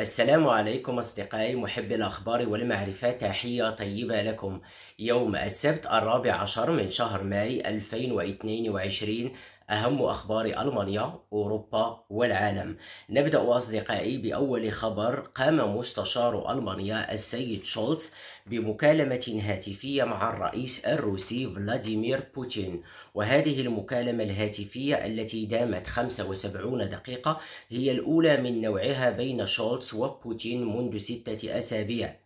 السلام عليكم أصدقائي محبي الأخبار والمعرفة تحية طيبة لكم يوم السبت الرابع عشر من شهر ماي 2022 أهم أخبار ألمانيا أوروبا والعالم نبدأ أصدقائي بأول خبر قام مستشار ألمانيا السيد شولتز بمكالمة هاتفية مع الرئيس الروسي فلاديمير بوتين وهذه المكالمة الهاتفية التي دامت 75 دقيقة هي الأولى من نوعها بين شولتز وبوتين منذ ستة أسابيع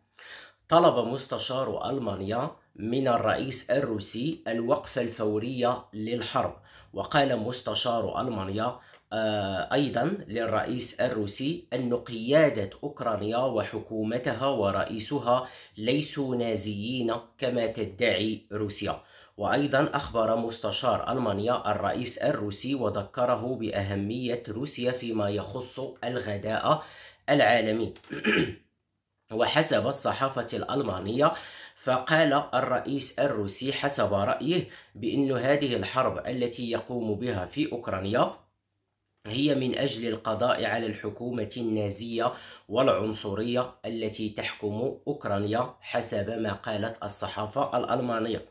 طلب مستشار ألمانيا من الرئيس الروسي الوقف الفوري للحرب وقال مستشار ألمانيا آه، أيضا للرئيس الروسي أن قيادة أوكرانيا وحكومتها ورئيسها ليسوا نازيين كما تدعي روسيا وأيضا أخبر مستشار ألمانيا الرئيس الروسي وذكره بأهمية روسيا فيما يخص الغذاء العالمي وحسب الصحافة الألمانية فقال الرئيس الروسي حسب رأيه بأن هذه الحرب التي يقوم بها في أوكرانيا هي من أجل القضاء على الحكومة النازية والعنصرية التي تحكم أوكرانيا حسب ما قالت الصحافة الألمانية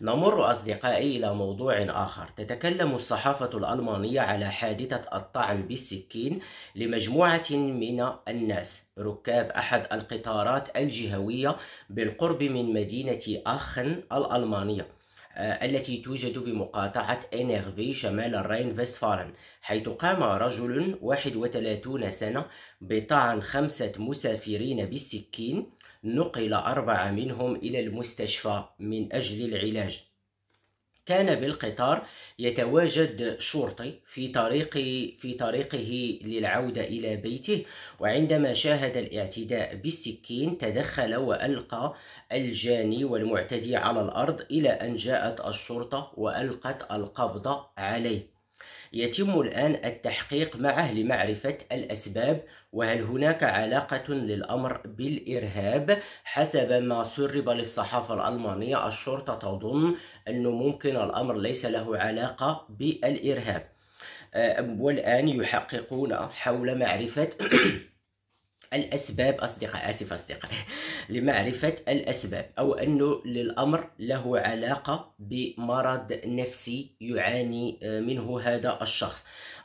نمر أصدقائي إلى موضوع آخر تتكلم الصحافة الألمانية على حادثة الطعن بالسكين لمجموعة من الناس ركاب أحد القطارات الجهوية بالقرب من مدينة أخن الألمانية آه، التي توجد بمقاطعة انيرفي شمال الرين فيستفالن حيث قام رجل 31 سنة بطعن خمسة مسافرين بالسكين نقل أربعة منهم إلى المستشفى من أجل العلاج كان بالقطار يتواجد شرطي في طريق في طريقه للعودة إلى بيته وعندما شاهد الاعتداء بالسكين تدخل وألقى الجاني والمعتدي على الأرض إلى أن جاءت الشرطة وألقت القبض عليه يتم الآن التحقيق معه لمعرفة الأسباب وهل هناك علاقة للأمر بالإرهاب حسب ما سرب للصحافة الألمانية الشرطة تظن أنه ممكن الأمر ليس له علاقة بالإرهاب آه، والآن يحققون حول معرفة الأسباب أصدقاء آسف اصدقائي لمعرفة الأسباب أو أنه للأمر له علاقة بمرض نفسي يعاني آه، منه هذا الشخص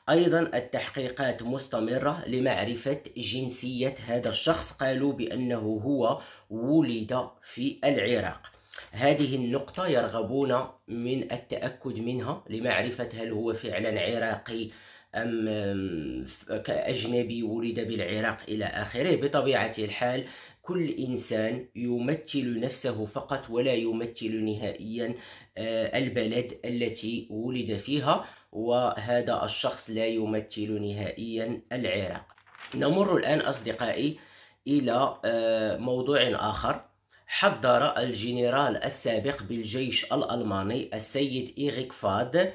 ايضا التحقيقات مستمره لمعرفه جنسيه هذا الشخص قالوا بانه هو ولد في العراق هذه النقطه يرغبون من التاكد منها لمعرفه هل هو فعلا عراقي أم كأجنبي ولد بالعراق إلى آخره بطبيعة الحال كل إنسان يمثل نفسه فقط ولا يمثل نهائيا آه، البلد التي ولد فيها وهذا الشخص لا يمثل نهائيا العراق نمر الآن أصدقائي إلى آه، موضوع آخر حضر الجنرال السابق بالجيش الألماني السيد إيريك فاد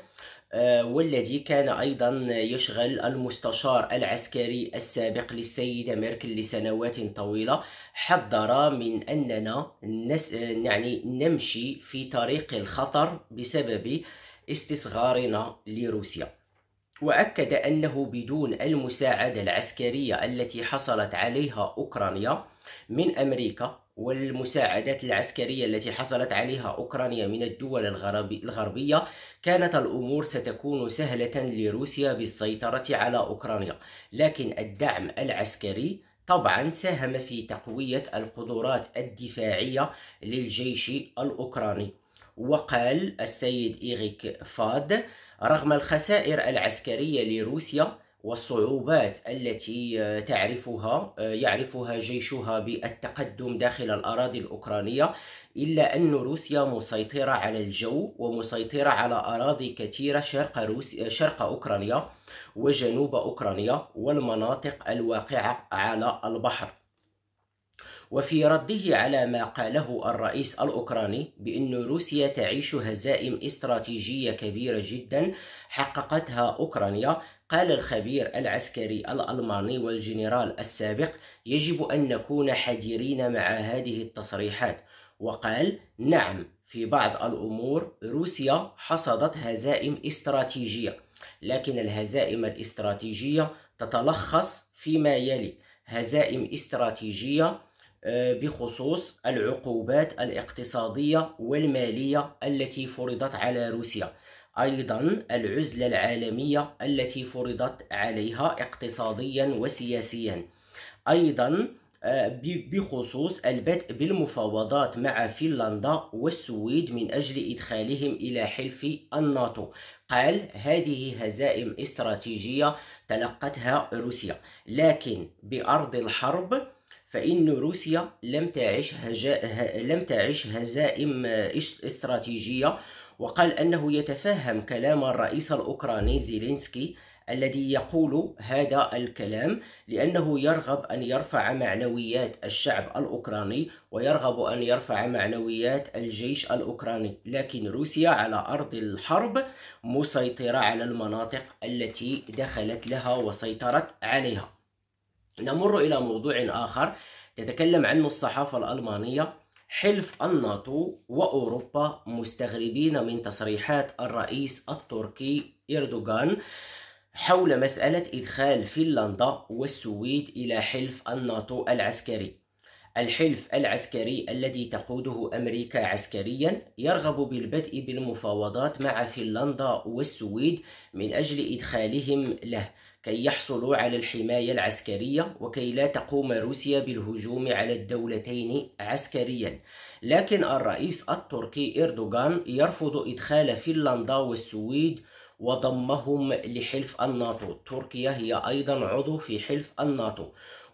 آه، والذي كان أيضا يشغل المستشار العسكري السابق للسيدة ميركل لسنوات طويلة حذر من أننا نس... يعني نمشي في طريق الخطر بسبب استصغارنا لروسيا وأكد أنه بدون المساعدة العسكرية التي حصلت عليها أوكرانيا من أمريكا والمساعدات العسكرية التي حصلت عليها أوكرانيا من الدول الغربية كانت الأمور ستكون سهلة لروسيا بالسيطرة على أوكرانيا لكن الدعم العسكري طبعا ساهم في تقوية القدرات الدفاعية للجيش الأوكراني وقال السيد إيريك فاد رغم الخسائر العسكرية لروسيا والصعوبات التي آه، تعرفها آه، يعرفها جيشها بالتقدم داخل الأراضي الأوكرانية إلا أن روسيا مسيطرة على الجو ومسيطرة على أراضي كثيرة شرق, روسيا شرق أوكرانيا وجنوب أوكرانيا والمناطق الواقعة على البحر وفي رده على ما قاله الرئيس الأوكراني بأن روسيا تعيش هزائم استراتيجية كبيرة جدا حققتها أوكرانيا قال الخبير العسكري الألماني والجنرال السابق يجب أن نكون حذرين مع هذه التصريحات وقال نعم في بعض الأمور روسيا حصدت هزائم استراتيجية لكن الهزائم الاستراتيجية تتلخص فيما يلي هزائم استراتيجية آه، بخصوص العقوبات الاقتصادية والمالية التي فرضت على روسيا أيضا العزلة العالمية التي فرضت عليها اقتصاديا وسياسيا أيضا آه، بخصوص البدء بالمفاوضات مع فنلندا والسويد من أجل إدخالهم إلى حلف الناتو قال هذه هزائم استراتيجية تلقتها روسيا لكن بأرض الحرب فإن روسيا لم تعش هجا... لم تعش هزائم استراتيجية وقال أنه يتفهم كلام الرئيس الأوكراني زيلينسكي الذي يقول هذا الكلام لأنه يرغب أن يرفع معنويات الشعب الأوكراني ويرغب أن يرفع معنويات الجيش الأوكراني لكن روسيا على أرض الحرب مسيطرة على المناطق التي دخلت لها وسيطرت عليها نمر إلى موضوع آخر تتكلم عنه الصحافة الألمانية حلف الناتو وأوروبا مستغربين من تصريحات الرئيس التركي إردوغان حول مسألة إدخال فنلندا والسويد إلى حلف الناتو العسكري الحلف العسكري الذي تقوده أمريكا عسكريا يرغب بالبدء بالمفاوضات مع فنلندا والسويد من أجل إدخالهم له كي يحصلوا على الحماية العسكرية وكي لا تقوم روسيا بالهجوم على الدولتين عسكريا لكن الرئيس التركي إردوغان يرفض إدخال فنلندا والسويد وضمهم لحلف الناتو تركيا هي أيضا عضو في حلف الناتو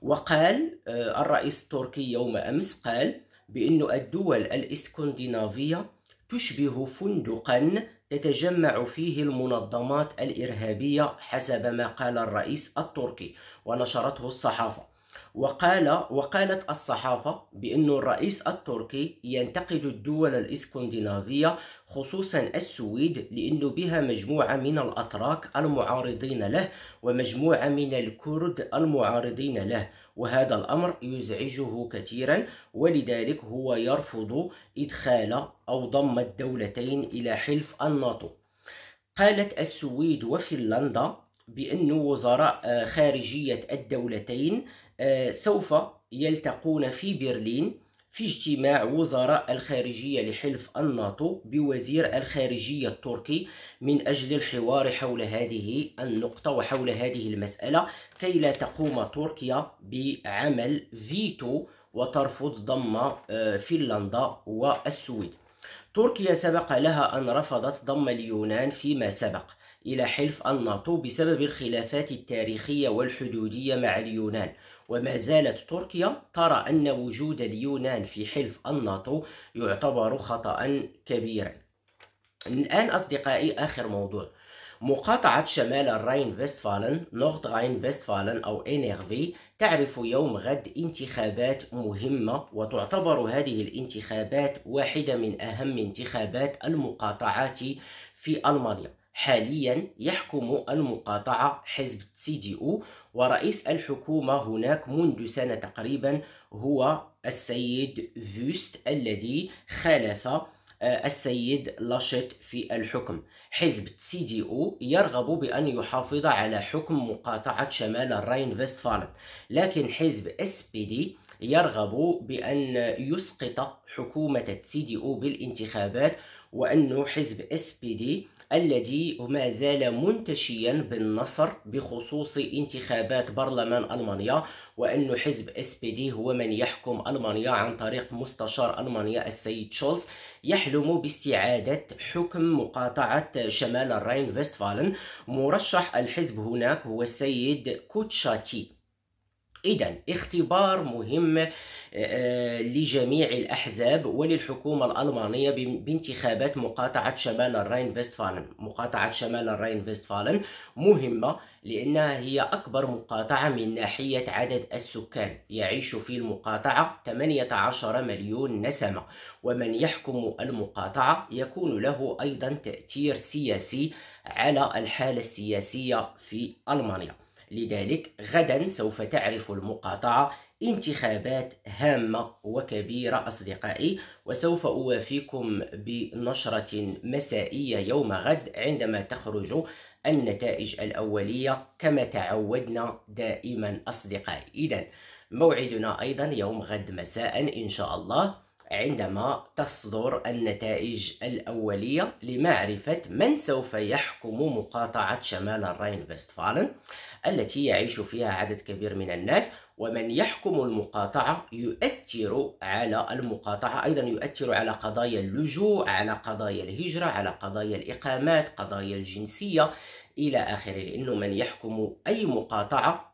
وقال آه، الرئيس التركي يوم أمس قال بأن الدول الإسكندنافية تشبه فندقا تتجمع فيه المنظمات الإرهابية حسب ما قال الرئيس التركي ونشرته الصحافة وقال وقالت الصحافة بأن الرئيس التركي ينتقد الدول الإسكندنافية خصوصا السويد لأنه بها مجموعة من الأتراك المعارضين له ومجموعة من الكرد المعارضين له وهذا الأمر يزعجه كثيرا ولذلك هو يرفض إدخال أو ضم الدولتين إلى حلف الناتو قالت السويد وفنلندا بأن وزراء آه، خارجية الدولتين سوف يلتقون في برلين في اجتماع وزراء الخارجية لحلف الناتو بوزير الخارجية التركي من أجل الحوار حول هذه النقطة وحول هذه المسألة كي لا تقوم تركيا بعمل فيتو وترفض ضم آه، فنلندا والسويد تركيا سبق لها أن رفضت ضم اليونان فيما سبق إلى حلف الناتو بسبب الخلافات التاريخية والحدودية مع اليونان وما زالت تركيا ترى أن وجود اليونان في حلف الناتو يعتبر خطأ كبيرا الآن أصدقائي آخر موضوع مقاطعة شمال الراين فيستفالن نورد راين فيستفالن أو إنيرفي تعرف يوم غد انتخابات مهمة وتعتبر هذه الانتخابات واحدة من أهم انتخابات المقاطعات في ألمانيا حاليا يحكم المقاطعة حزب سي دي او ورئيس الحكومة هناك منذ سنة تقريبا هو السيد فيست الذي خالف آه، السيد لاشيت في الحكم حزب سي دي او يرغب بأن يحافظ على حكم مقاطعة شمال الراين فيستفالن لكن حزب اس بي دي يرغب بأن يسقط حكومة سي دي أو بالانتخابات وأن حزب اس بي دي الذي ما زال منتشيا بالنصر بخصوص انتخابات برلمان المانيا وان حزب اس بي دي هو من يحكم المانيا عن طريق مستشار المانيا السيد شولز يحلم باستعاده حكم مقاطعه شمال الراين فيستفالن مرشح الحزب هناك هو السيد كوتشاتي إذا اختبار مهم آه، آه، لجميع الأحزاب وللحكومة الألمانية بانتخابات مقاطعة شمال الراين فيستفالن مقاطعة شمال الراين فيستفالن مهمة لأنها هي أكبر مقاطعة من ناحية عدد السكان يعيش في المقاطعة 18 مليون نسمة ومن يحكم المقاطعة يكون له أيضا تأثير سياسي على الحالة السياسية في ألمانيا لذلك غدا سوف تعرف المقاطعة انتخابات هامة وكبيرة أصدقائي وسوف أوافيكم بنشرة مسائية يوم غد عندما تخرج النتائج الأولية كما تعودنا دائما أصدقائي إذا موعدنا أيضا يوم غد مساء إن شاء الله عندما تصدر النتائج الأولية لمعرفة من سوف يحكم مقاطعة شمال الراين فيستفالن التي يعيش فيها عدد كبير من الناس ومن يحكم المقاطعة يؤثر على المقاطعة أيضا يؤثر على قضايا اللجوء على قضايا الهجرة على قضايا الإقامات قضايا الجنسية إلى آخره لأنه من يحكم أي مقاطعة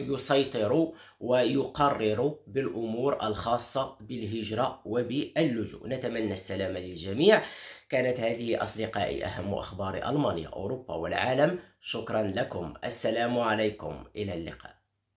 يسيطر ويقرر بالأمور الخاصة بالهجرة وباللجوء نتمنى السلامة للجميع كانت هذه أصدقائي أهم أخبار ألمانيا أوروبا والعالم شكرا لكم السلام عليكم إلى اللقاء